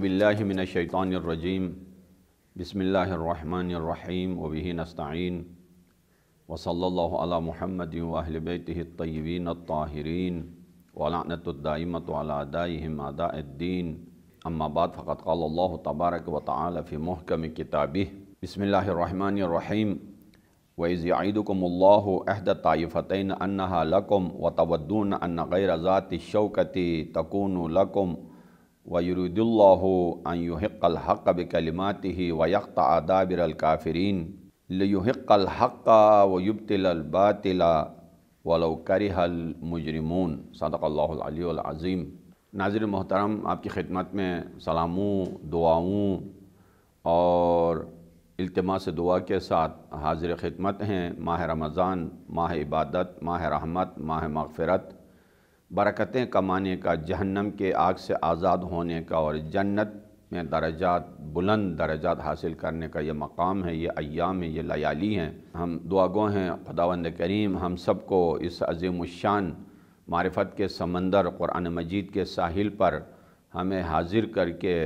بالله من الشيطان الرجيم بسم الله الرحمن الرحيم وبه نستعين وصلى الله على محمد وأهل بيته الطيبين الطاهرين ولعنة الدائمة على أدائهم أداء الدين أما بعد فقد قال الله تبارك وتعالى في محكم كتابه بسم الله الرحمن الرحيم وإذ يعيدكم الله إحدى الطائفتين أنها لكم وتودون أن غير ذات الشوكة تكون لكم हक बकलमात ही वक्त आदाबिरकाफ़रीन लहक़लहक़ वयुबतिलबातिला वलकर मुजरमून सदक़ल्लाज़ीम नाजिर मोहतरम आपकी खिदमत में सलामों दुआओं और अल्तमास दुआ के साथ हाजिर खिदमत हैं माह रमज़ान माह इबादत माह रहमत माह मगफ़रत बरकतें कमाने का जहन्नम के आग से आज़ाद होने का और जन्नत में दर्जात बुलंद दर्जात हासिल करने का ये मकाम है ये अयाम है ये लयाली हैं हम दुआगो हैं खुदावंद करीम हम सबको इस अजीमशान मारफत के समंदर क़ुरान मजीद के साहिल पर हमें हाजिर करके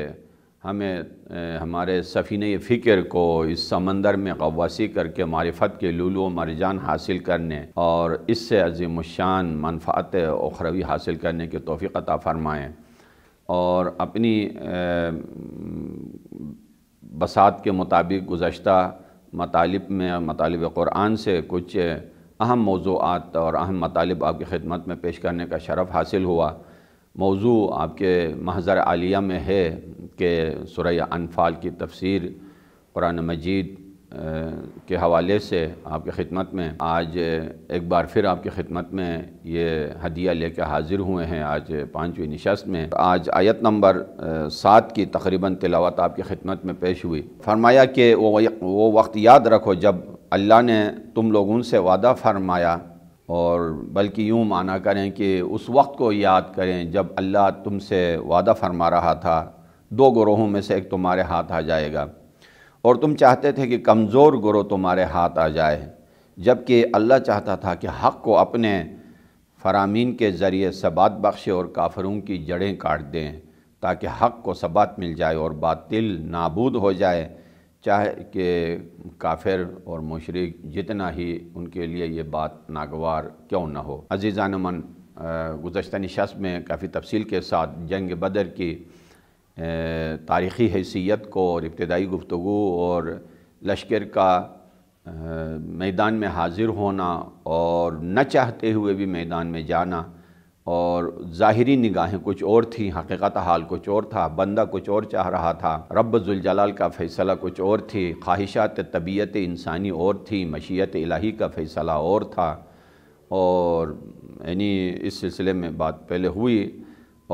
हमें हमारे सफ़ीन फ़िक्र को इस समंदर में गवासी करके मारफत के लूलो मरजान हासिल करने और इससे अजीम शान मनफात उखरवी हासिल करने की तोफ़ी अता फ़रमाएँ और अपनी बसात के मुताबिक गुज्त मतालब में मतलब क़ुरान से कुछ अहम मौजूद और अहम मतालब आपकी खिदमत में पेश करने का शरफ़ हासिल हुआ मौजू आपके महजर आलिया में है के सुरह अनफाल की तफसीर कुरान मजीद के हवाले से आपकी खिदमत में आज एक बार फिर आपकी खिदमत में ये हदिया लेकर हाजिर हुए हैं आज पाँचवीं नशस्त में आज आयत नंबर सात की तकरीबन तिलावत आपकी खिदमत में पेश हुई फरमाया कि वो वो वक्त याद रखो जब अल्लाह ने तुम लोगों से वादा फरमाया और बल्कि यूँ माना करें कि उस वक्त को याद करें जब अल्लाह तुमसे वादा फरमा रहा था दो ग्रोहों में से एक तुम्हारे हाथ आ जाएगा और तुम चाहते थे कि कमज़ोर ग्रोह तुम्हारे हाथ आ जाए जबकि अल्लाह चाहता था कि हक़ को अपने फरामीन के ज़रिए सबात बख्शे और काफरों की जड़ें काट दें ताकि हक़ को सबात मिल जाए और बातिल नाबूद हो जाए चाहे कि काफिर और मशरक जितना ही उनके लिए ये बात नागवार क्यों ना हो अजीज़ान मन गुज्त नशस्त में काफ़ी तफसील के साथ जंग बदर की तारीख़ी हैसियत को और इब्तदाई गुफ्तु और लश्कर का मैदान में हाजिर होना और न चाहते हुए भी मैदान में जाना और ज़ाहरी निगाहें कुछ और थी हकीकत हाल कुछ और था बंदा कुछ और चाह रहा था रब जुलजलाल का फ़ैसला कुछ और थी ख्वाहिशात तबीयत इंसानी और थी मशीत इलाही का फ़ैसला और था और यानी इस सिलसिले में बात पहले हुई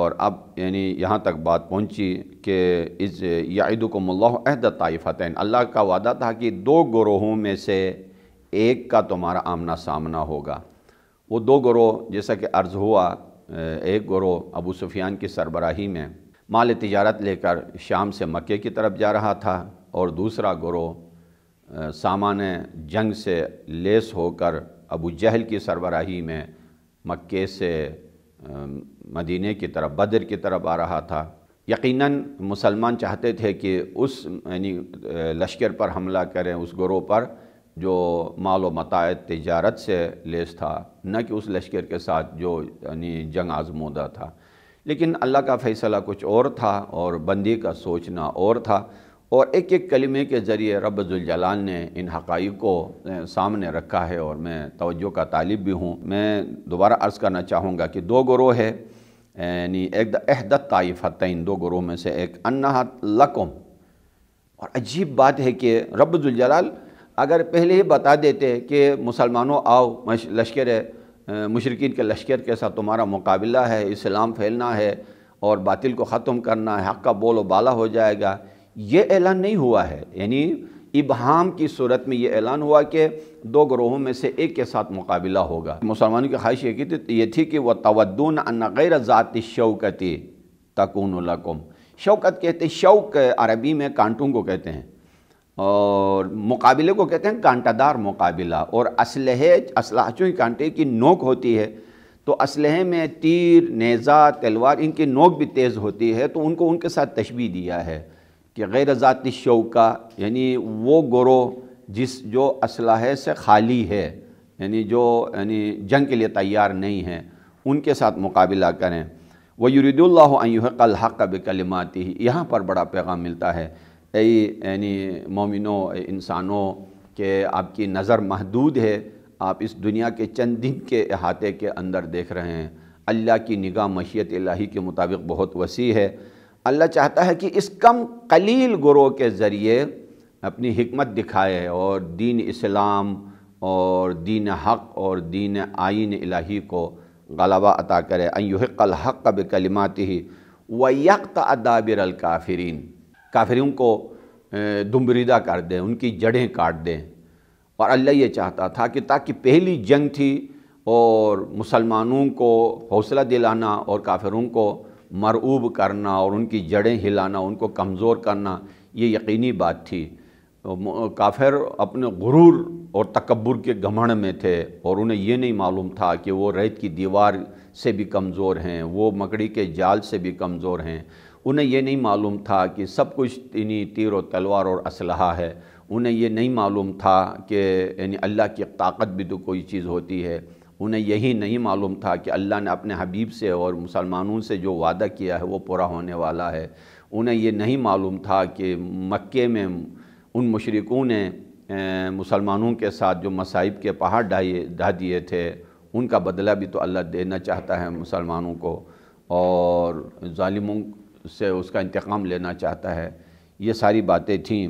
और अब यानी यहाँ तक बात पहुँची कि इस याद यादकमल्लाहद तयफ़त अल्लाह का वादा था कि दो ग्रोहों में से एक का तुम्हारा आमना सामना होगा वो दो ग्रोह जैसा कि अर्ज़ हुआ एक ग्रोह अबू सुफियान की सरबराही में माल तजारत लेकर शाम से मक्के की तरफ जा रहा था और दूसरा ग्रोह सामान जंग से लेस होकर अबू जहल की सरबराही में मक्के से मदीने की तरफ बदर की तरफ आ रहा था यकीनन मुसलमान चाहते थे कि उस यानी लश्कर पर हमला करें उस ग्रोह पर जो मालो मताय तजारत से लेस था न कि उस लश्कर के साथ जो यानी जंग आजमूदा था लेकिन अल्लाह का फ़ैसला कुछ और था और बंदी का सोचना और था और एक एक कलमे के ज़रिए रबुलजलाल ने इन हक़ाइक को सामने रखा है और मैं तोज्जो का तालिब भी हूँ मैं दोबारा अर्ज़ करना चाहूँगा कि दो ग्रोह है यानी एक अहदत इन दो ग्रोह में से एक अन्ना लकुम और अजीब बात है कि रबुलजलाल अगर पहले ही बता देते कि मुसलमानों आओ लश्कर मुशरकिन के लश्कर के साथ तुम्हारा मुकाबला है इस्लाम फैलना है और बातिल को ख़त्म करना है हक़ का बोलो बाला हो जाएगा यह ऐलान नहीं हुआ है यानी इबहम की सूरत में यह ऐलान हुआ कि दो ग्रोहों में से एक के साथ मुकाबला होगा मुसलमानों की ख्वाहिश ये थी ये थी कि वह तवदून अनगैर ज़ात शौकती तकून लकुम शौकत कहते शौक अरबी में कांटों को कहते हैं और मुकाबले को कहते हैं कांटादार मुकाबला और असलहे की कांटे की नोक होती है तो असलहे में तीर नेज़ा तलवार इनकी नोक भी तेज़ होती है तो उनको उनके साथ तशबी दिया है कि गैर ज़ाती शौका यानी वो गोरो जिस जो असलहे से खाली है यानी जो यानी जंग के लिए तैयार नहीं है उनके साथ मुकाबला करें व यूरदुल्लाहकल हक़ बकलमाती ही यहाँ पर बड़ा पैगाम मिलता है यानी मोमिनों इंसानों के आपकी नज़र महदूद है आप इस दुनिया के चंद दिन के अहाते के अंदर देख रहे हैं अल्लाह की निगाह मशीत इलाही के मुताबिक बहुत वसी है अल्लाह चाहता है कि इस कम कलील गुरो के ज़रिए अपनी हमत दिखाए और दीन इस्लाम और दीन हक़ और दीन आइन इलाही को गलबा अता करे अयुहकल हक़ कब कलिमाती ही यक्त अदाबिर काफरीन काफिरों को दुमरीदा कर दें उनकी जड़ें काट दें और अल्लाह ये चाहता था कि ताकि पहली जंग थी और मुसलमानों को हौसला दिलाना और काफिरों को मरऊब करना और उनकी जड़ें हिलाना उनको कमज़ोर करना ये यकीनी बात थी काफिर अपने गुरूर और तकबर के घमंड में थे और उन्हें ये नहीं मालूम था कि वो रेत की दीवार से भी कमज़ोर हैं वो मकड़ी के जाल से भी कमज़ोर हैं उन्हें यह नहीं मालूम था कि सब कुछ इन्हीं तीर और तलवार और असलहा है उन्हें ये नहीं मालूम था कि यानी अल्लाह की ताकत भी तो कोई चीज़ होती है उन्हें यही नहीं मालूम था कि अल्लाह ने अपने हबीब से और मुसलमानों से जो वादा किया है वो पूरा होने वाला है उन्हें ये नहीं मालूम था कि मक्के में उन मशरकों ने मुसलमानों के साथ जो मसाइब के पहाड़ ढाए ढा दिए थे उनका बदला भी तो अल्लाह देना चाहता है मुसलमानों को और ालिमों से उसका इंतकाम लेना चाहता है ये सारी बातें थीं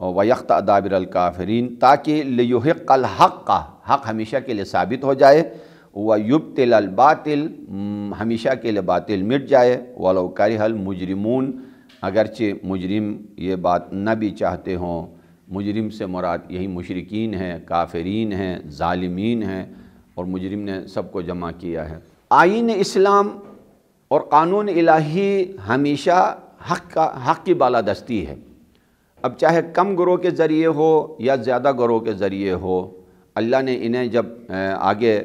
वक्त अदाबिर काफ़रीन ताकि लहक़ल हक़ का हक़ हमेशा के लिए साबित हो जाए व युब तिल बातिल हमेशा के लिए बातिल मिट जाए करहल मुजरमून अगरचे मुजरिम ये बात न भी चाहते हों मुजरिम से मुराद यही मुशरकिन हैं काफरीन हैं ालमीन हैं और मुजरिम ने सबको जमा किया है आइन इस्लाम और कानून इलाही हमेशा हक़ का हक़ की बालादस्ती है अब चाहे कम ग्रोह के ज़रिए हो या ज़्यादा ग्रोह के ज़रिए हो अल्लाह ने इन्हें जब आगे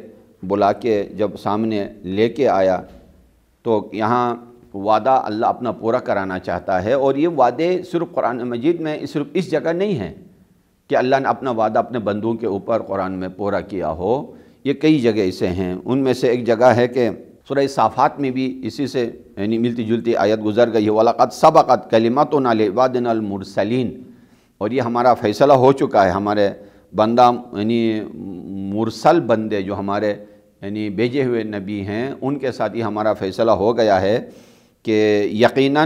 बुला के जब सामने लेके आया तो यहाँ वादा अल्लाह अपना पूरा कराना चाहता है और ये वादे सिर्फ कुरान मजीद में सिर्फ इस जगह नहीं हैं कि अल्लाह ने अपना वादा अपने बंदों के ऊपर कुरान में पूरा किया हो ये कई जगह ऐसे हैं उनमें से एक जगह है कि सुरह साफ़ात में भी इसी से यानी मिलती जुलती आयत गुजर गई है वलाक़त सबक़त कलिमत नालबादनमरसलिन और ये हमारा फ़ैसला हो चुका है हमारे बंदा यानी मुरसल बंदे जो हमारे यानी भेजे हुए नबी हैं उनके साथ ही हमारा फ़ैसला हो गया है कि यकीन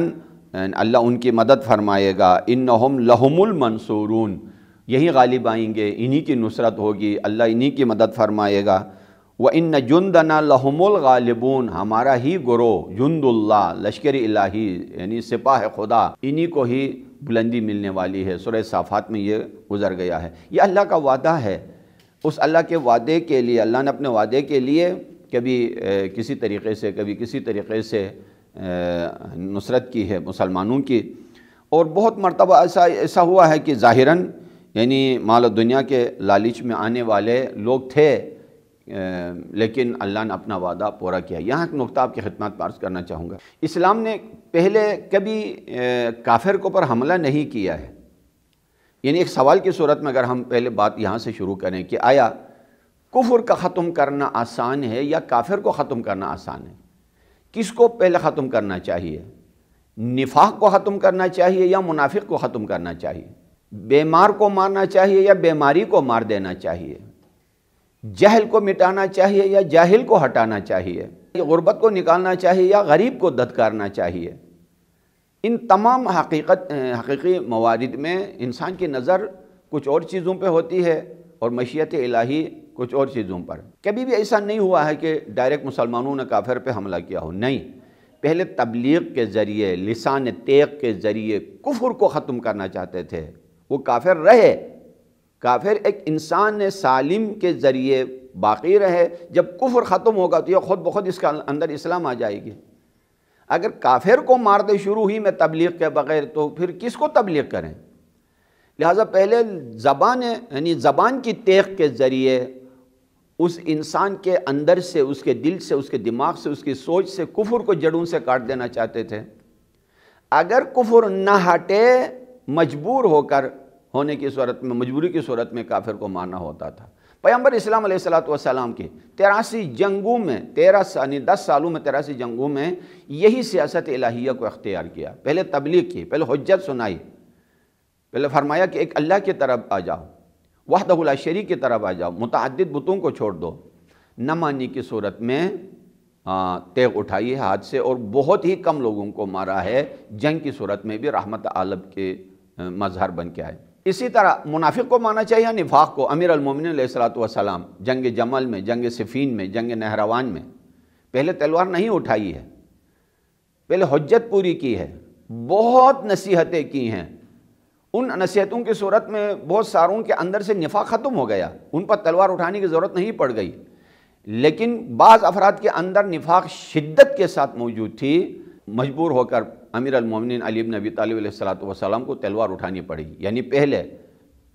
अल्लाह उनकी मदद फरमाएगा इन नहम लहमुल मंसूरून यही गालिब आएंगे इन्हीं की नुसरत होगी अल्लाह इन्हीं की मदद फरमाएगा व इन जुंदना लहमुल गालिबून हमारा ही गुरो जुंदुल्ला लश्कर इलाही यानी सिपाह खुदा इन्हीं को ही बुलंदी मिलने वाली है सुरह साफ़ात में ये गुजर गया है ये अल्लाह का वादा है उस अल्लाह के वादे के लिए अल्लाह ने अपने वादे के लिए कभी किसी तरीके से कभी किसी तरीके से नुसरत की है मुसलमानों की और बहुत मरतबा ऐसा ऐसा हुआ है कि ज़ाहिरन यानी माल दुनिया के लालच में आने वाले लोग थे लेकिन अल्लाह ने अपना वादा पूरा किया यहाँ एक नुकता आपकी खिदमत पार्स करना चाहूँगा इस्लाम ने पहले कभी काफिर के ऊपर हमला नहीं किया है यानी एक सवाल की सूरत में अगर हम पहले बात यहाँ से शुरू करें कि आया कुफर का ख़त्म करना आसान है या काफिर को ख़त्म करना आसान है किसको पहले ख़त्म करना चाहिए निफाक को ख़त्म करना चाहिए या मुनाफिक को ख़त्म करना चाहिए बीमार को मारना चाहिए या बीमारी को मार देना चाहिए जहल को मिटाना चाहिए या जाहिल को हटाना चाहिए या गुर्बत को निकालना चाहिए या गरीब को दत्कारना चाहिए इन तमाम हकीकत हकीकी मवाद में इंसान की नज़र कुछ और चीज़ों पे होती है और मशीत इलाही कुछ और चीज़ों पर कभी भी ऐसा नहीं हुआ है कि डायरेक्ट मुसलमानों ने काफिर पे हमला किया हो नहीं पहले तबलीग के ज़रिए लिसान तेग के ज़रिए कुफुर को ख़त्म करना चाहते थे वो काफिर रहे काफिर एक इंसान सालिम के ज़रिए बाकी रहे जब कुफर ख़त्म होगा तो यह ख़ुद ब खुद इसका अं-, अंदर इस्लाम आ जाएगी अगर काफिर को मारते शुरू ही में तबलीग के बग़ैर तो फिर किस को तबलीग करें लिहाजा पहले ज़बान यानी ज़बान की तेख के ज़रिए उस इंसान के अंदर से उसके दिल से उसके दिमाग से उसकी सोच से कुफर को जड़ों से काट देना चाहते थे अगर कुफर न हटे मजबूर होकर होने की सूरत में मजबूरी की सूरत में काफिर को मारना होता था पैम्बर इस्लाम सलाम के तेरासी जंगों में तेरह यानी दस सालों में तेरासी जंगों में यही सियासत इलाहिया को अख्तियार किया पहले तबलीग की पहले हजत सुनाई पहले फरमाया कि एक अल्लाह की तरफ आ जाओ वहदहुल्ला शरी की तरफ आ जाओ मुतद बुतों को छोड़ दो न मानी की सूरत में तेग उठाई है हाथ से और बहुत ही कम लोगों को मारा है जंग की सूरत में भी रहमत आलब के मजहर बन के आए इसी तरह मुनाफिक को माना चाहिए या निफाक को अमीर अलमिन सलाम जंग जमल में जंग सिफीन में जंग नहरवान में पहले तलवार नहीं उठाई है पहले हजत पूरी की है बहुत नसीहतें की हैं उन नसीहतों की सूरत में बहुत सारों के अंदर से निफा ख़त्म हो गया उन पर तलवार उठाने की ज़रूरत नहीं पड़ गई लेकिन बाज़ अफराद के अंदर निफाक शिद्दत के साथ मौजूद थी मजबूर होकर अमीर अलमिन अलीबिन नबी तलाम को तलवार उठानी पड़ी यानी पहले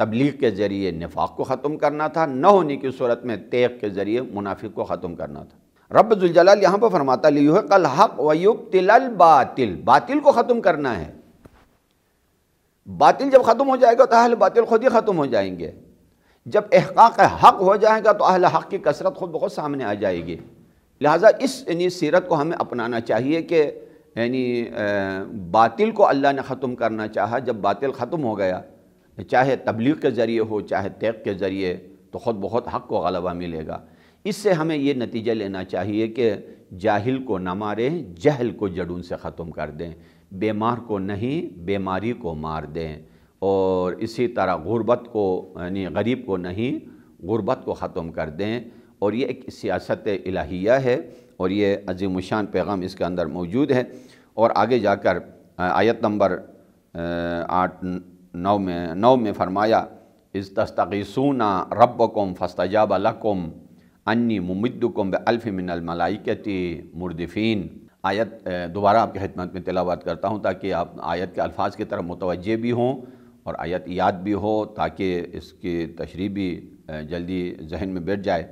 तबलीग के ज़रिए नफाक को ख़त्म करना था न होने की सूरत में तेग के ज़रिए मुनाफिक को ख़त्म करना था जुलजलाल यहाँ पर फरमाता लियो कल हक वयुब तिलल बातिल बातिल को ख़त्म करना है बातिल जब ख़त्म हो जाएगा तो अहल बातिल खुद ही ख़त्म हो जाएंगे जब एहकाक हक हो जाएगा तो अहल हक की कसरत खुद बहुत सामने आ जाएगी लिहाजा इस सीरत को हमें अपनाना चाहिए कि यानी बातिल को अल्लाह ने ख़त्म करना चाहा जब बातिल ख़त्म हो गया चाहे तबलीग के ज़रिए हो चाहे तैग के ज़रिए तो ख़ुद बहुत हक़ को गलबा मिलेगा इससे हमें ये नतीजा लेना चाहिए कि जाहिल को ना मारें जहल को जड़ून से ख़त्म कर दें बीमार को नहीं बीमारी को मार दें और इसी तरह गुरबत को यानी गरीब को नहीं गुरबत को ख़त्म कर दें और ये एक सियासत इलाहिया है और ये अजीम शान पैगाम इसके अंदर मौजूद है और आगे जाकर आयत नंबर आठ नौ में नौ में फरमाया इस तस्तगीसूना रब कम फस्तजाब लकुम अन्नी मुमदकुम बल्फ़िमिनमलाइकती मुर्दफ़ीन आयत दोबारा आपकी खिदमत में तिलावत करता हूँ ताकि आप आयत के अल्फाज की तरफ मुतवजह भी हों और आयत याद भी हो ताकि इसकी तशरी भी जल्दी जहन में बैठ जाए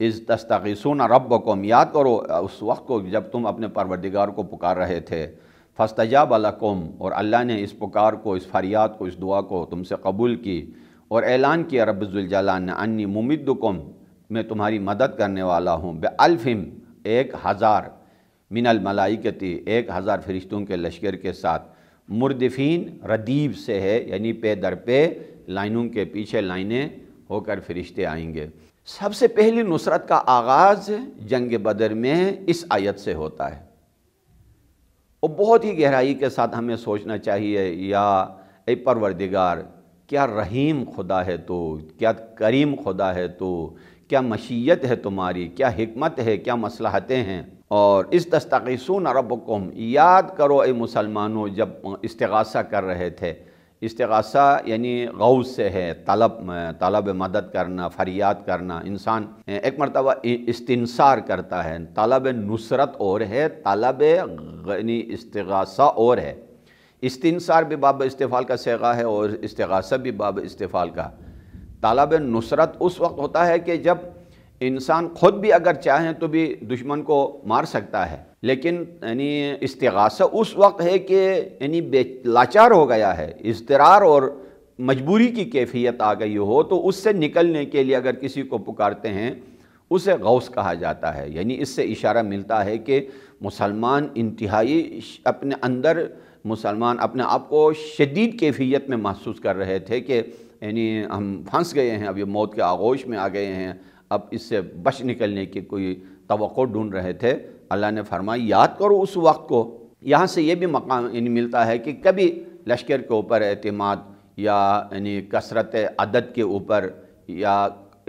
इस तस्तगीसून रब को याद करो उस वक्त को जब तुम अपने परवरदिगार को पुकार रहे थे फस्तजाब अलकुम और अल्लाह ने इस पुकार को इस फरियाद को इस दुआ को तुमसे कबूल की और ऐलान किया रबुल्जलान ने अन्नी मुमिदकुम मैं तुम्हारी मदद करने वाला हूँ बेअल्फ़िम एक हज़ार मिनल मलाइकती एक हज़ार फरिश्तों के लश्कर के साथ मुर्दफीन रदीब से है यानी पे दर पे लाइनों के पीछे लाइनें होकर फरिश्ते आएंगे सबसे पहली नुसरत का आगाज़ जंग बदर में इस आयत से होता है और बहुत ही गहराई के साथ हमें सोचना चाहिए या ए परवरदिगार क्या रहीम खुदा है तो क्या करीम खुदा है तो क्या मशीयत है तुम्हारी क्या हमत है क्या मसलाहतें हैं और इस सुन अरब याद करो ए मुसलमानों जब इस्तगासा कर रहे थे इस्तगासा यानी गौस से है तलब तलब मदद करना फरियाद करना इंसान एक मरतबा इस्तनसार करता है तलब नुसरत और है तलब यानी इस्तगासा और है इस्तनसार भी बाब इस्तफ़ाल का सेगा है और इस्तगासा भी बाब इस्तफ़ाल का तलब नुसरत उस वक्त होता है कि जब इंसान खुद भी अगर चाहें तो भी दुश्मन को मार सकता है लेकिन यानी इस्तेगासा उस वक्त है कि यानी बे लाचार हो गया है इसतरार और मजबूरी की कैफियत आ गई हो तो उससे निकलने के लिए अगर किसी को पुकारते हैं उसे गौस कहा जाता है यानी इससे इशारा मिलता है कि मुसलमान इंतहाई अपने अंदर मुसलमान अपने आप को शदीद कैफियत में महसूस कर रहे थे कि यानी हम फंस गए हैं अभी मौत के आगोश में आ गए हैं अब इससे बच निकलने की कोई तो ढूंढ रहे थे अल्लाह ने फरमाया याद करो उस वक्त को यहाँ से ये भी मकाम इन मिलता है कि कभी लश्कर के ऊपर अतमाद या यानी कसरत अदद के ऊपर या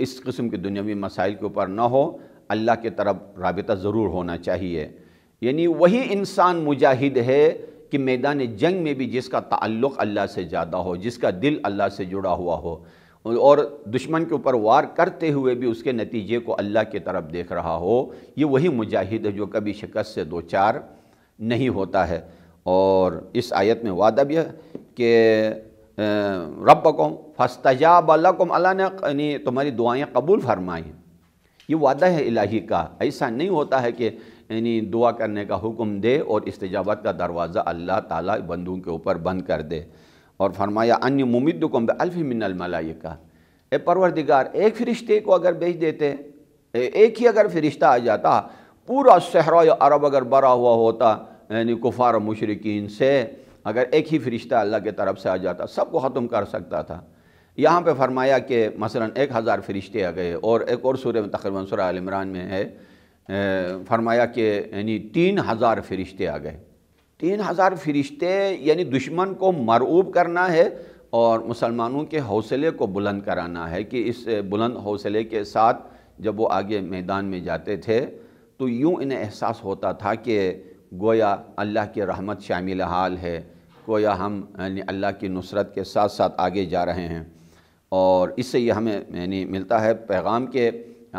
इस कस्म के दुनियावी मसाइल के ऊपर ना हो अल्लाह के तरफ रबता ज़रूर होना चाहिए यानी वही इंसान मुजाहिद है कि मैदान जंग में भी जिसका ताल्लुक़ अल्लाह से ज़्यादा हो जिसका दिल अल्लाह से जुड़ा हुआ हो और दुश्मन के ऊपर वार करते हुए भी उसके नतीजे को अल्लाह की तरफ देख रहा हो ये वही मुजाहिद है जो कभी शिकस्त से दो चार नहीं होता है और इस आयत में वादा भी है कि रब कौम फस्तजाब अलकुम अल्लाह ने यानी तुम्हारी दुआएँ कबूल फरमाएँ ये वादा है इलाही का ऐसा नहीं होता है कि यानी दुआ करने का हुक्म दे और इस्तजाबत का दरवाज़ा अल्लाह ताला बंदों के ऊपर बंद कर दे और फरमाया अन्य मुमिद को अल्फिमिनल मलाइका ए परवरदिगार एक फ़रिश्ते को अगर बेच देते एक ही अगर फ़रिश्ता आ जाता पूरा सहरा या अरब अगर बरा हुआ होता यानी कुफार मशरकिन से अगर एक ही फ़रिश्ता अल्लाह के तरफ से आ जाता सबको ख़त्म कर सकता था यहाँ पर फरमाया कि मसला एक हज़ार फ़रिश्ते आ गए और एक और सूर्य में तकरीबन सुरमरान इमरान में है फरमाया कि यानी तीन हज़ार फ़रिश्ते आ गए तीन हज़ार फरिश्ते यानी दुश्मन को मरऊब करना है और मुसलमानों के हौसले को बुलंद कराना है कि इस बुलंद हौसले के साथ जब वो आगे मैदान में जाते थे तो यूँ इन्हें एहसास होता था कि गोया अल्लाह की रहमत शामिल हाल है गोया हम यानी अल्लाह की नुसरत के साथ साथ आगे जा रहे हैं और इससे ये हमें यानी मिलता है पैगाम के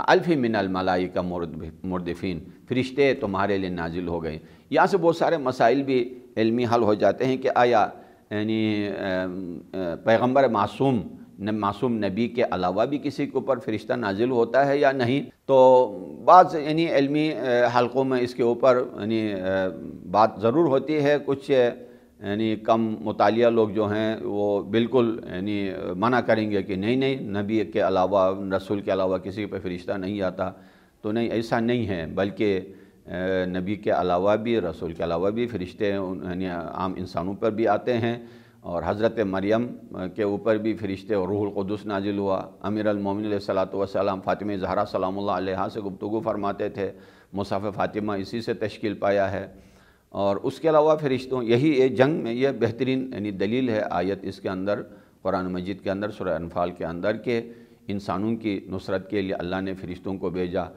अल्फ़ी मिनल मलाई का मुर्द मुर्दफिन फरिश्ते तुम्हारे लिए नाजिल हो गए यहाँ से बहुत सारे मसाइल भी इलमी हल हो जाते हैं कि आया यानी पैगम्बर मासूम मासूम नबी के अलावा भी किसी के ऊपर फरिश्ता नाजिल होता है या नहीं तो बात यानी इलमी हलकों में इसके ऊपर यानी बात ज़रूर होती है कुछ यानी कम मुताल लोग जो हैं वो बिल्कुल यानी मना करेंगे कि नहीं नहीं नबी के अलावा रसूल के अलावा किसी पर फरिश्ता नहीं आता तो नहीं ऐसा नहीं है बल्कि नबी के अलावा भी रसूल के अलावा भी फ़रिश्ते आम इंसानों पर भी आते हैं और हज़रत मरियम के ऊपर भी फ़रिश्ते और रूहुल क़ुदस नाजिल हुआ अमीर अमीरमिन सलाम फ़ातिम जहरा सलाम से गुफ्तु फरमाते थे मुसाफ़ फ़ातिमा इसी से तश्कील पाया है और उसके अलावा फ़रिश्तों यही एक जंग में यह बेहतरीन यानी दलील है आयत इसके अंदर कुरान मजीद के अंदर सुर अनफाल के अंदर के इंसानों की नुसरत के लिए अल्लाह ने फ़रिश्तों को भेजा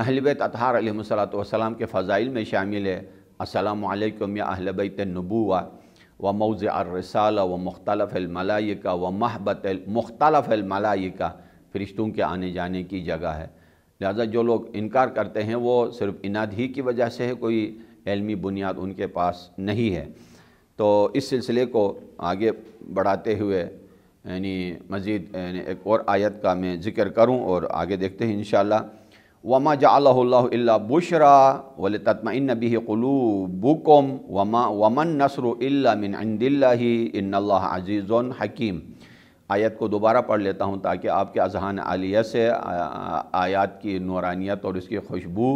अहलबैत अतहार अलैहिस्सलाम के फ़ाइल में शामिल है असलकम अहलबैत नबूआ व मौज़ अरसाल व मुख्तलफ़लमलाइका व महबत मुख्तलफ़लमलाइका फ़रिश्तों के आने जाने की जगह है लिहाजा जो लोग इनकार करते हैं वो सिर्फ इनाद ही की वजह से है कोई इलमी बुनियाद उनके पास नहीं है तो इस सिलसिले को आगे बढ़ाते हुए यानी मज़ीद एक और आयत का मैं ज़िक्र करूँ और आगे देखते हैं इन शाला वमा जाल्ला बुशरा वल तत्म नबी कलूबुकम वमा वमन नसर मिन इन्दिल्ला अज़ीज़ हकीम आयत को दोबारा पढ़ लेता हूँ ताकि आपके अजहान आलिया से आयात की नौरानियत और इसकी खुशबू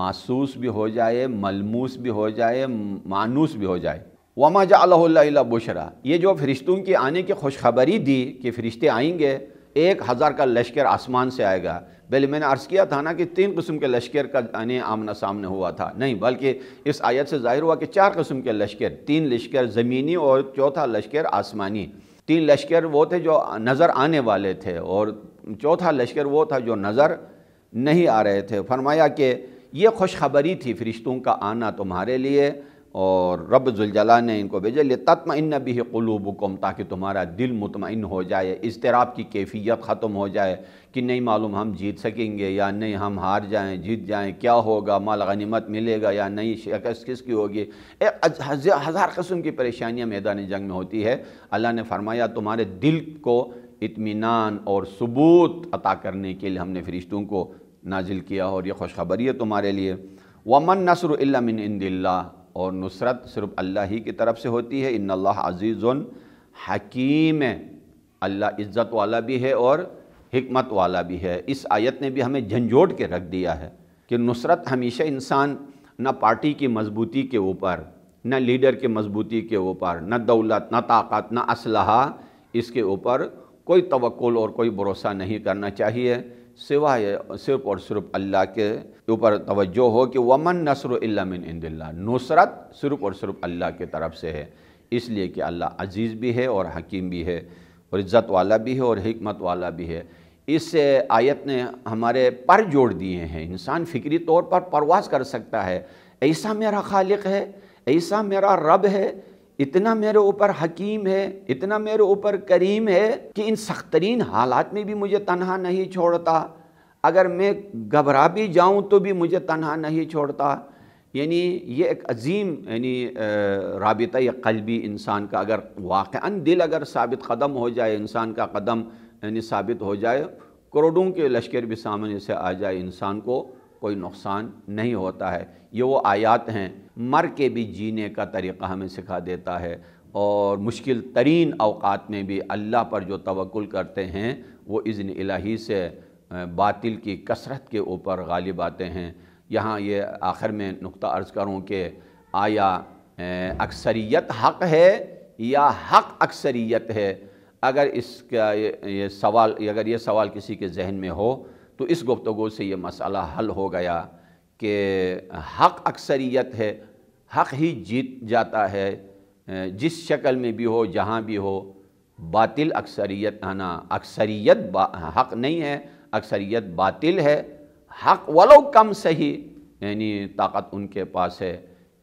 मासूस भी हो जाए मलमूस भी हो जाए मानूस भी हो जाए वमा जाल्ला बुशरा ये जो फरिश्तों की आने की खुशखबरी दी कि फ़रिश्ते आएंगे एक हज़ार का लश्कर आसमान से आएगा पहले मैंने अर्ज़ किया था ना कि तीन कस्म के लश्कर का आने आमना सामने हुआ था नहीं बल्कि इस आयत से जाहिर हुआ कि चार कस्म के लश्कर तीन लश्कर ज़मीनी और चौथा लश्कर आसमानी तीन लश्कर वो थे जो नज़र आने वाले थे और चौथा लश्कर वो था जो नज़र नहीं आ रहे थे फरमाया कि ये खुशखबरी थी फरिश्तों का आना तुम्हारे लिए और रब जुलजला ने इनको भेजा ले तत्म भी कलूबुकम ताकि तुम्हारा दिल मुतमिन हो जाए इजतराब की कैफियत ख़त्म हो जाए कि नहीं मालूम हम जीत सकेंगे या नहीं हम हार जाएं जीत जाएं क्या होगा माल गनीमत मिलेगा या नहीं शिकस्त किसकी होगी हज़ार कस्म की परेशानियाँ मैदान जंग में होती है अल्लाह ने फरमाया तुम्हारे दिल को इतमान और सबूत अता करने के लिए हमने फ़रिश्तों को नाजिल किया और ये खुशखबरी है तुम्हारे लिए वमन नसर मिन इंदिल्ला और नुसरत सिर्फ अल्लाह ही की तरफ से होती है इन अल्लाह अज़ीज़ हकीम अल्लाह इज़्ज़त वाला भी है और हमत वाला भी है इस आयत ने भी हमें झंझोड़ के रख दिया है कि नुसरत हमेशा इंसान न पार्टी की मजबूती के ऊपर न लीडर के मजबूती के ऊपर न दौलत न ताकत न असलहा इसके ऊपर कोई तवक्ल और कोई भरोसा नहीं करना चाहिए सिवाय सिर्फ और सिर्फ अल्लाह के ऊपर तवज्जो हो कि वमन नसर मिन इंदिल्ला नुसरत सिर्फ और सिर्फ अल्लाह के तरफ से है इसलिए कि अल्लाह अजीज़ भी है और हकीम भी है और इज़्ज़त वाला भी है और हमत वाला भी है इस आयत ने हमारे पर जोड़ दिए हैं इंसान फ़िक्री तौर पर परवाज़ कर सकता है ऐसा मेरा खालिक है ऐसा मेरा रब है इतना मेरे ऊपर हकीम है इतना मेरे ऊपर करीम है कि इन सख्त तरीन हालात में भी मुझे तनहा नहीं छोड़ता अगर मैं घबरा भी जाऊँ तो भी मुझे तनहा नहीं छोड़ता यानी ये एक अजीम यानी रबता या कलबी इंसान का अगर वाक़ दिल अगर साबित कदम हो जाए इंसान का कदम यानी साबित हो जाए करोड़ों के लश्कर भी सामने से आ जाए इंसान को कोई नुकसान नहीं होता है ये वो आयात हैं मर के भी जीने का तरीक़ा हमें सिखा देता है और मुश्किल तरीन अवकात में भी अल्लाह पर जो तवक्ल करते हैं वो इज़न इलाही से बातिल की कसरत के ऊपर गालिब आते हैं यहाँ ये आखिर में नुक्ता अर्ज़ करूँ कि आया अक्सरियत हक है या हक अक्सरियत है अगर इसका ये, ये सवाल अगर ये सवाल किसी के जहन में हो तो इस गुफ्तु से ये मसला हल हो गया कि हक़ अक्सरियत है हक़ ही जीत जाता है जिस शक्ल में भी हो जहाँ भी हो बातिल अक्सरियत आना अक्सरियत हक़ नहीं है अक्सरियत बातिल है हक़ वलो कम सही यानी ताकत उनके पास है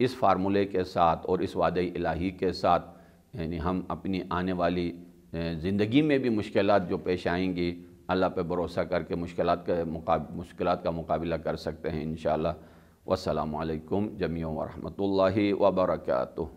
इस फार्मूले के साथ और इस वादे इलाही के साथ यानी हम अपनी आने वाली ज़िंदगी में भी मुश्किल जो पेश आएंगी अल्लाह पे भरोसा करके मुश्किल के मुकाब मुश्किल का मुकाबला कर सकते हैं इन शाला वसलम जमी वरहमल वबरकू